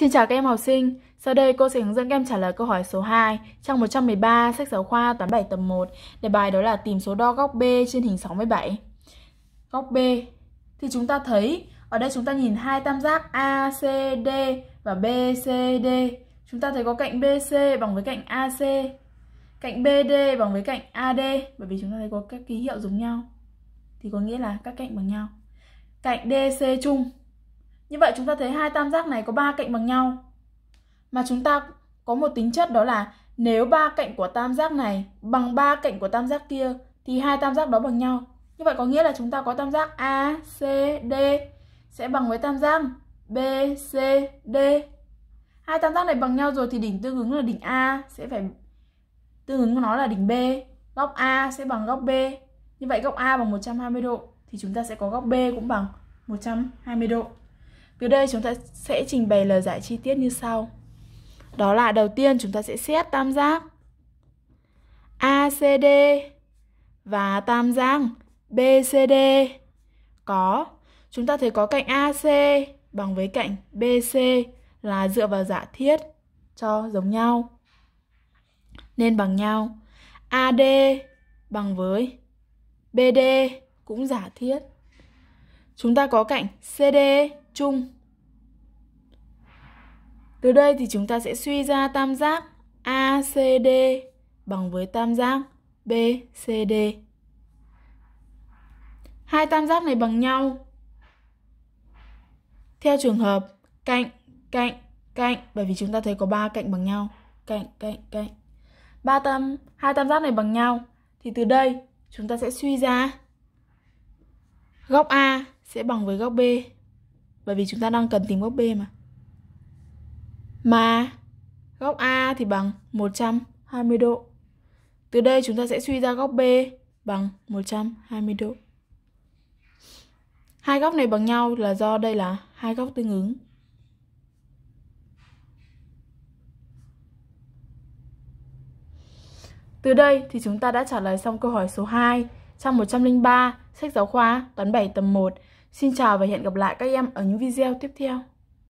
Xin chào các em học sinh, sau đây cô sẽ hướng dẫn các em trả lời câu hỏi số 2 trong 113 sách giáo khoa toán 7 tầm 1 đề bài đó là tìm số đo góc B trên hình 67. Góc B thì chúng ta thấy ở đây chúng ta nhìn hai tam giác ACD và BCD. Chúng ta thấy có cạnh BC bằng với cạnh AC, cạnh BD bằng với cạnh AD bởi vì chúng ta thấy có các ký hiệu giống nhau thì có nghĩa là các cạnh bằng nhau. Cạnh DC chung như vậy chúng ta thấy hai tam giác này có ba cạnh bằng nhau. Mà chúng ta có một tính chất đó là nếu ba cạnh của tam giác này bằng ba cạnh của tam giác kia thì hai tam giác đó bằng nhau. Như vậy có nghĩa là chúng ta có tam giác A, C, D sẽ bằng với tam giác B, C, D. Hai tam giác này bằng nhau rồi thì đỉnh tương ứng là đỉnh A sẽ phải tương ứng nó là đỉnh B. Góc A sẽ bằng góc B. Như vậy góc A bằng 120 độ thì chúng ta sẽ có góc B cũng bằng 120 độ. Từ đây chúng ta sẽ trình bày lời giải chi tiết như sau. Đó là đầu tiên chúng ta sẽ xét tam giác ACD và tam giác BCD có. Chúng ta thấy có cạnh AC bằng với cạnh BC là dựa vào giả thiết cho giống nhau nên bằng nhau. AD bằng với BD cũng giả thiết. Chúng ta có cạnh CD chung từ đây thì chúng ta sẽ suy ra tam giác ACD bằng với tam giác BCD. Hai tam giác này bằng nhau. Theo trường hợp cạnh, cạnh, cạnh bởi vì chúng ta thấy có ba cạnh bằng nhau, cạnh, cạnh, cạnh. Ba tam hai tam giác này bằng nhau thì từ đây chúng ta sẽ suy ra góc A sẽ bằng với góc B bởi vì chúng ta đang cần tìm góc B mà. Mà góc A thì bằng 120 độ. Từ đây chúng ta sẽ suy ra góc B bằng 120 độ. Hai góc này bằng nhau là do đây là hai góc tương ứng. Từ đây thì chúng ta đã trả lời xong câu hỏi số 2 trong 103 sách giáo khoa toán 7 tầm 1. Xin chào và hẹn gặp lại các em ở những video tiếp theo.